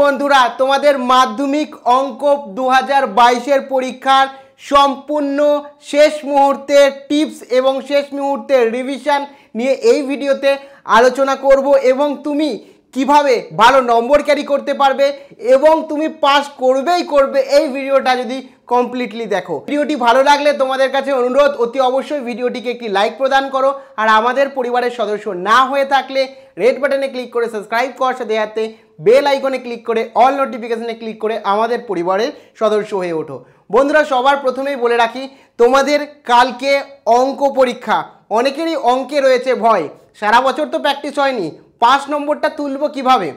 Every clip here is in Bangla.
বন্ধুরা তোমাদের মাধ্যমিক অঙ্ক দু হাজার বাইশের পরীক্ষার সম্পূর্ণ শেষ মুহূর্তের টিপস এবং শেষ মুহূর্তের রিভিশন নিয়ে এই ভিডিওতে আলোচনা করব এবং তুমি কিভাবে ভালো নম্বর ক্যারি করতে পারবে এবং তুমি পাস করবেই করবে এই ভিডিওটা যদি কমপ্লিটলি দেখো ভিডিওটি ভালো লাগলে তোমাদের কাছে অনুরোধ অতি অবশ্যই ভিডিওটিকে একটি লাইক প্রদান করো আর আমাদের পরিবারের সদস্য না হয়ে থাকলে রেড বাটনে ক্লিক করে সাবস্ক্রাইব করার সাথে সাথে বেল আইকনে ক্লিক করে অল নোটিফিকেশানে ক্লিক করে আমাদের পরিবারের সদস্য হয়ে ওঠো বন্ধুরা সবার প্রথমেই বলে রাখি তোমাদের কালকে অঙ্ক পরীক্ষা অনেকেরই অঙ্কে রয়েছে ভয় সারা বছর তো প্র্যাকটিস হয়নি পাঁচ নম্বরটা তুলবো কিভাবে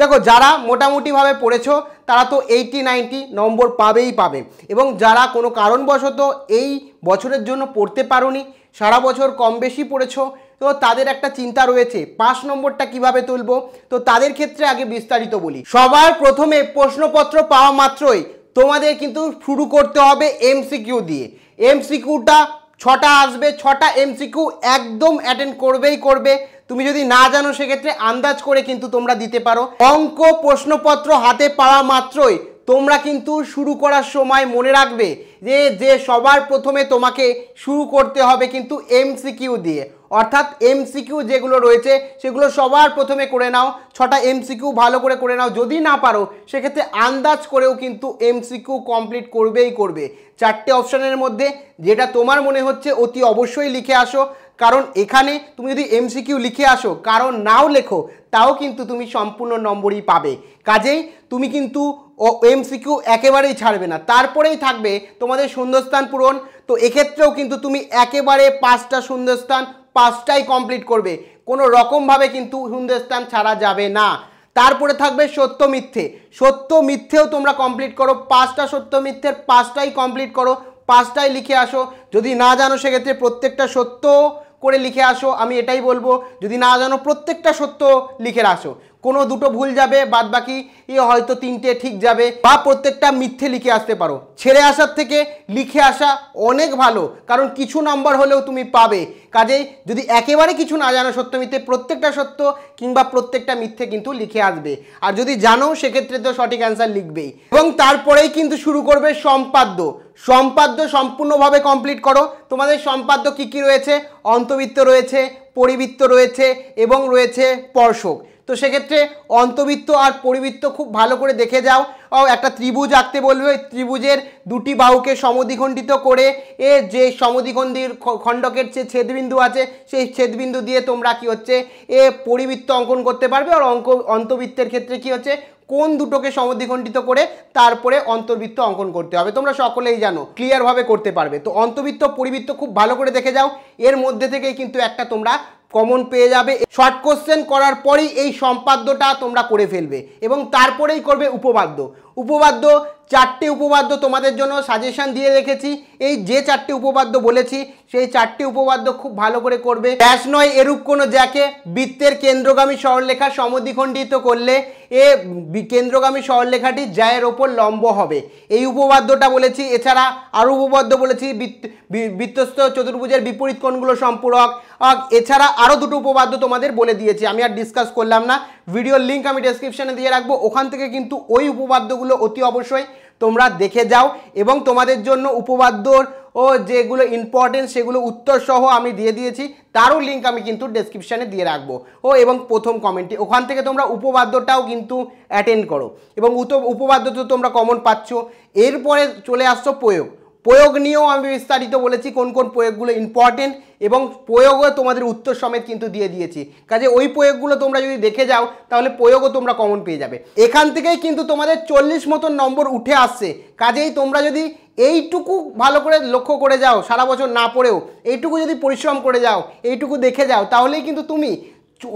দেখো যারা মোটামুটিভাবে পড়েছো তারা তো এইটি নাইনটি নম্বর পাবেই পাবে এবং যারা কোনো কারণবশত এই বছরের জন্য পড়তে পারোনি সারা বছর কম বেশি পড়েছো তো তাদের একটা চিন্তা রয়েছে পাঁচ নম্বরটা কিভাবে তুলব তো তাদের ক্ষেত্রে আগে বিস্তারিত বলি সবার প্রথমে প্রশ্নপত্র পাওয়া মাত্রই তোমাদের কিন্তু শুরু করতে হবে এমসিকিউ দিয়ে এমসিকিউটা ছটা আসবে ছটা এমসিকিউ একদম অ্যাটেন্ড করবেই করবে তুমি যদি না জানো সেক্ষেত্রে আন্দাজ করে কিন্তু তোমরা দিতে পারো অঙ্ক প্রশ্নপত্র হাতে পাওয়া মাত্রই তোমরা কিন্তু শুরু করার সময় মনে রাখবে যে যে সবার প্রথমে তোমাকে শুরু করতে হবে কিন্তু এমসিকিউ দিয়ে অর্থাৎ এমসিকিউ যেগুলো রয়েছে সেগুলো সবার প্রথমে করে নাও ছটা এমসিকিউ ভালো করে করে নাও যদি না পারো সেক্ষেত্রে আন্দাজ করেও কিন্তু এমসিকিউ কমপ্লিট করবেই করবে চারটে অপশানের মধ্যে যেটা তোমার মনে হচ্ছে অতি অবশ্যই লিখে আসো কারণ এখানে তুমি যদি এমসিকিউ লিখে আসো কারণ নাও লেখো তাও কিন্তু তুমি সম্পূর্ণ নম্বরই পাবে কাজেই তুমি কিন্তু ও এমসিকিউ একেবারেই ছাড়বে না তারপরেই থাকবে তোমাদের সুন্দরস্থান পূরণ তো এক্ষেত্রেও কিন্তু তুমি একেবারে পাঁচটা সুন্দরস্থান পাঁচটাই কমপ্লিট করবে কোনো রকমভাবে কিন্তু সুন্দরস্থান ছাড়া যাবে না তারপরে থাকবে সত্য মিথ্যে সত্য মিথ্যেও তোমরা কমপ্লিট করো পাঁচটা সত্য মিথ্যের পাঁচটাই কমপ্লিট করো পাঁচটাই লিখে আসো যদি না জানো সেক্ষেত্রে প্রত্যেকটা সত্য করে লিখে আসো আমি এটাই বলবো যদি না জানো প্রত্যেকটা সত্য লিখে আসো কোনো দুটো ভুল যাবে বাদ বাকি হয়তো তিনটে ঠিক যাবে বা প্রত্যেকটা মিথ্যে লিখে আসতে পারো ছেড়ে আসার থেকে লিখে আসা অনেক ভালো কারণ কিছু নম্বর হলেও তুমি পাবে কাজেই যদি একেবারে কিছু না জানো সত্য মিথ্যে প্রত্যেকটা সত্য কিংবা প্রত্যেকটা মিথ্যে কিন্তু লিখে আসবে আর যদি জানো সেক্ষেত্রে তো সঠিক অ্যান্সার লিখবেই এবং তারপরেই কিন্তু শুরু করবে সম্পাদ্য সম্পাদ্য সম্পূর্ণভাবে কমপ্লিট করো তোমাদের সম্পাদ্য কী কী রয়েছে অন্তবৃত্ত রয়েছে পরিবৃত্ত রয়েছে এবং রয়েছে পর্শক তো সেক্ষেত্রে অন্তবৃত্ত আর পরিবৃত্ত খুব ভালো করে দেখে যাও ও একটা ত্রিভুজ আঁকতে বলবে ত্রিভুজের দুটি বাহুকে সমদিখণ্ডিত করে এ যে সমদিখণ্ডির খণ্ডকের যে ছেদবিন্দু আছে সেই ছেদবিন্দু দিয়ে তোমরা কি হচ্ছে এ পরিবৃত্ত অঙ্কন করতে পারবে আর অঙ্ক অন্তবৃত্তের ক্ষেত্রে কি হচ্ছে কোন দুটোকে সমদিখণ্ডিত করে তারপরে অন্তর্বৃত্ত অঙ্কন করতে হবে তোমরা সকলেই জানো ক্লিয়ারভাবে করতে পারবে তো অন্তবৃত্ত পরিবৃত্ত খুব ভালো করে দেখে যাও এর মধ্যে থেকেই কিন্তু একটা তোমরা কমন পেয়ে যাবে শর্ট কোশ্চেন করার পরেই এই সম্পাদ্যটা তোমরা করে ফেলবে এবং তারপরেই করবে উপপাদ্য উপপাদ্য চারটি উপপাদ্য তোমাদের জন্য সাজেশন দিয়ে রেখেছি এই যে চারটি উপপাদ্য বলেছি সেই চারটি উপপাদ্য খুব ভালো করে করবে ড্যাশ নয় এরূপ কোনো জ্যাকে বৃত্তের কেন্দ্রগামী সরলরেখা সমদ্বিখণ্ডিত করলে এ কেন্দ্রগামী সরলরেখাটি জ্যায়ের ওপর লম্ব হবে এই উপপাদ্যটা বলেছি এছাড়া আরও উপপাদ্য বলেছি বৃত্তস্থ চতুর্ভুজের বিপরীত কোণগুলো সম্পূরক এছাড়া আরও দুটো উপপাদ্য তোমাদের বলে দিয়েছি আমি আর ডিসকাস করলাম না ভিডিওর লিঙ্ক আমি ডেসক্রিপশানে দিয়ে রাখবো ওখান থেকে কিন্তু ওই উপবাদ্যগুলো অতি অবশ্যই তোমরা দেখে যাও এবং তোমাদের জন্য উপবাদ্যর ও যেগুলো ইম্পর্টেন্ট সেগুলো উত্তর সহ আমি দিয়ে দিয়েছি তারও লিঙ্ক আমি কিন্তু ডেসক্রিপশানে দিয়ে রাখবো ও এবং প্রথম কমেন্টে ওখান থেকে তোমরা উপবাদ্যটাও কিন্তু অ্যাটেন্ড করো এবং উপবাদ্য তো তোমরা কমন পাচ্ছ এরপরে চলে আসছো প্রয়োগ প্রয়োগ নিয়েও আমি বিস্তারিত বলেছি কোন কোন প্রয়োগগুলো ইম্পর্টেন্ট এবং প্রয়োগও তোমাদের উত্তর সমেত কিন্তু দিয়ে দিয়েছি কাজে ওই প্রয়োগগুলো তোমরা যদি দেখে যাও তাহলে প্রয়োগও তোমরা কমন পেয়ে যাবে এখান থেকেই কিন্তু তোমাদের চল্লিশ মতন নম্বর উঠে আসছে কাজেই তোমরা যদি এইটুকু ভালো করে লক্ষ্য করে যাও সারা বছর না পড়েও এইটুকু যদি পরিশ্রম করে যাও এইটুকু দেখে যাও তাহলেই কিন্তু তুমি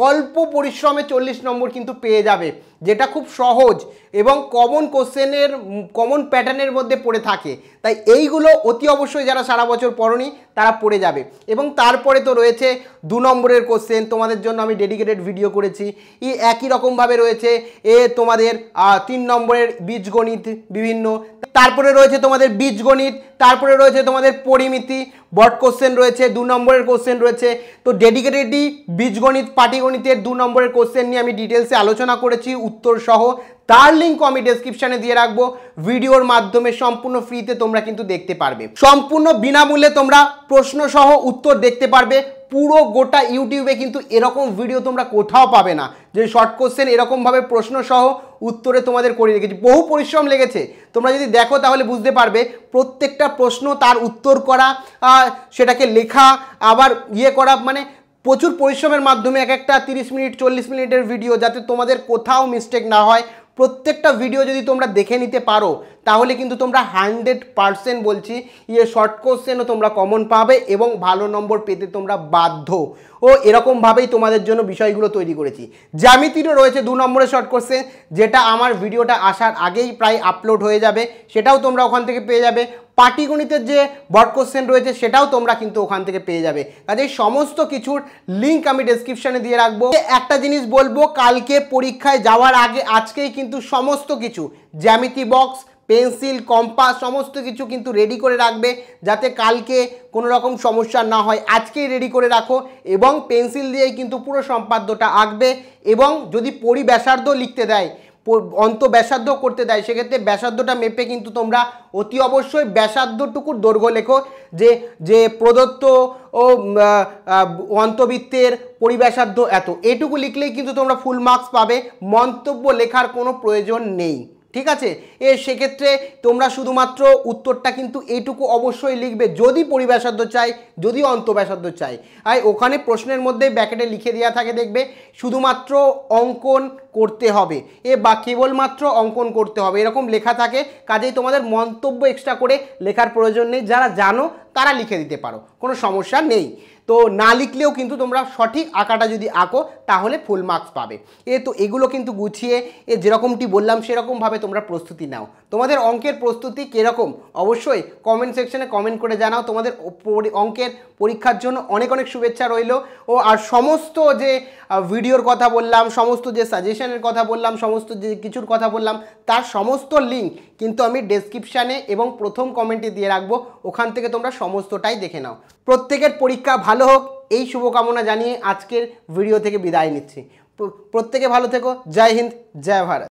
অল্প পরিশ্রমে চল্লিশ নম্বর কিন্তু পেয়ে যাবে যেটা খুব সহজ এবং কমন কোশ্চেনের কমন প্যাটার্নের মধ্যে পড়ে থাকে তাই এইগুলো অতি অবশ্যই যারা সারা বছর পড়নি তারা পড়ে যাবে এবং তারপরে তো রয়েছে দু নম্বরের কোশ্চেন তোমাদের জন্য আমি ডেডিকেটেড ভিডিও করেছি ই একই রকমভাবে রয়েছে এ তোমাদের তিন নম্বরের বীজগণিত বিভিন্ন তারপরে রয়েছে তোমাদের বীজগণিত তারপরে রয়েছে তোমাদের পরিমিতি বট কোশ্চেন রয়েছে দু নম্বরের কোশ্চেন রয়েছে তো ডেডিকেটেডই বীজগণিত পাটিগণিতের দু নম্বরের কোশ্চেন নিয়ে আমি ডিটেলসে আলোচনা করেছি উত্তর সহ তার লিঙ্কও আমি ডেসক্রিপশানে দিয়ে রাখবো ভিডিওর মাধ্যমে সম্পূর্ণ ফ্রিতে তোমরা কিন্তু দেখতে পারবে সম্পূর্ণ বিনামূল্যে তোমরা প্রশ্নসহ উত্তর দেখতে পারবে পুরো গোটা ইউটিউবে কিন্তু এরকম ভিডিও তোমরা কোথাও পাবে না যে শর্ট কোশ্চেন এরকমভাবে প্রশ্নসহ উত্তরে তোমাদের করে রেখেছি বহু পরিশ্রম লেগেছে তোমরা যদি দেখো তাহলে বুঝতে পারবে প্রত্যেকটা প্রশ্ন তার উত্তর করা সেটাকে লেখা আবার ইয়ে করা মানে প্রচুর পরিশ্রমের মাধ্যমে এক একটা তিরিশ মিনিট চল্লিশ মিনিটের ভিডিও যাতে তোমাদের কোথাও মিস্টেক না হয় প্রত্যেকটা ভিডিও যদি তোমরা দেখে নিতে পারো তাহলে কিন্তু তোমরা হান্ড্রেড পারসেন্ট বলছি ইয়ে শর্ট কোশ্চেনও তোমরা কমন পাবে এবং ভালো নম্বর পেতে তোমরা বাধ্য ও এরকমভাবেই তোমাদের জন্য বিষয়গুলো তৈরি করেছি জ্যামিতিরও রয়েছে দু নম্বরের শর্ট কোশ্চেন যেটা আমার ভিডিওটা আসার আগেই প্রায় আপলোড হয়ে যাবে সেটাও তোমরা ওখান থেকে পেয়ে যাবে পাটিগণিতের যে বট কোশ্চেন রয়েছে সেটাও তোমরা কিন্তু ওখান থেকে পেয়ে যাবে কাজে সমস্ত কিছুর লিঙ্ক আমি ডেসক্রিপশানে দিয়ে রাখবো একটা জিনিস বলবো কালকে পরীক্ষায় যাওয়ার আগে আজকেই কিন্তু সমস্ত কিছু জ্যামিতি বক্স পেন্সিল কম্পাস সমস্ত কিছু কিন্তু রেডি করে রাখবে যাতে কালকে কোনো রকম সমস্যা না হয় আজকেই রেডি করে রাখো এবং পেন্সিল দিয়েই কিন্তু পুরো সম্পাদ্যটা আঁকবে এবং যদি পরিব্যাসার্ধ লিখতে দেয় অন্ত ব্যাসার্ধ করতে দেয় সেক্ষেত্রে ব্যাসার্ধটা মেপে কিন্তু তোমরা অতি অবশ্যই ব্যাসার্ধটুকুর দৈর্ঘ্য লেখো যে যে প্রদত্ত ও অন্তবৃত্তের পরিবেশার্ধ এত এটুকু লিখলেই কিন্তু তোমরা ফুল মার্কস পাবে মন্তব্য লেখার কোনো প্রয়োজন নেই ঠিক আছে এ সেক্ষেত্রে তোমরা শুধুমাত্র উত্তরটা কিন্তু এইটুকু অবশ্যই লিখবে যদি পরিব্যাসাধ্য চাই যদি অন্তব্যাসাধ্য চাই আর ওখানে প্রশ্নের মধ্যে ব্যাকেটে লিখে দেওয়া থাকে দেখবে শুধুমাত্র অঙ্কন করতে হবে এ বা কেবলমাত্র অঙ্কন করতে হবে এরকম লেখা থাকে কাজেই তোমাদের মন্তব্য এক্সট্রা করে লেখার প্রয়োজন নেই যারা জানো তারা লিখে দিতে পারো কোনো সমস্যা নেই তো না লিখলেও কিন্তু তোমরা সঠিক আঁকাটা যদি আঁকো তাহলে ফুল মার্কস পাবে এ তো এগুলো কিন্তু গুছিয়ে এ যেরকমটি বললাম সেরকমভাবে তোমরা প্রস্তুতি নাও তোমাদের অঙ্কের প্রস্তুতি কীরকম অবশ্যই কমেন্ট সেকশনে কমেন্ট করে জানাও তোমাদের অঙ্কের পরীক্ষার জন্য অনেক অনেক শুভেচ্ছা রইল ও আর সমস্ত যে ভিডিওর কথা বললাম সমস্ত যে সাজেশনের কথা বললাম সমস্ত যে কিছুর কথা বললাম তার সমস্ত লিঙ্ক কিন্তু আমি ডেসক্রিপশানে এবং প্রথম কমেন্টে দিয়ে রাখবো ওখান থেকে তোমরা সমস্তটাই দেখে নাও প্রত্যেকের পরীক্ষা ভালো হোক এই শুভকামনা জানিয়ে আজকের ভিডিও থেকে বিদায় নিচ্ছি প্রত্যেকে ভালো থেকো জয় হিন্দ জয় ভারত